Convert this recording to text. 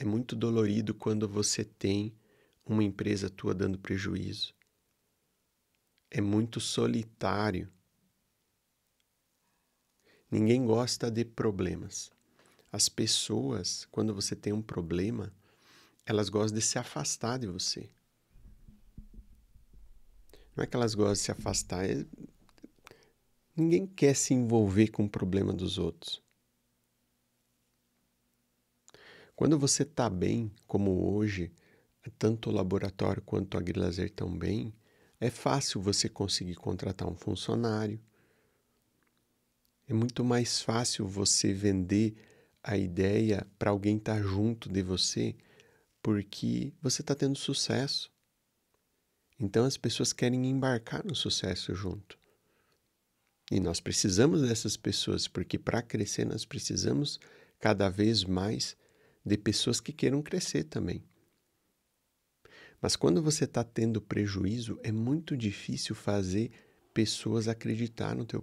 É muito dolorido quando você tem uma empresa tua dando prejuízo. É muito solitário. Ninguém gosta de problemas. As pessoas, quando você tem um problema, elas gostam de se afastar de você. Não é que elas gostam de se afastar, é... ninguém quer se envolver com o problema dos outros. Quando você está bem, como hoje, tanto o laboratório quanto a Agrilazer estão bem, é fácil você conseguir contratar um funcionário. É muito mais fácil você vender a ideia para alguém estar tá junto de você, porque você está tendo sucesso. Então as pessoas querem embarcar no sucesso junto. E nós precisamos dessas pessoas, porque para crescer nós precisamos cada vez mais de pessoas que queiram crescer também. Mas quando você está tendo prejuízo, é muito difícil fazer pessoas acreditar no teu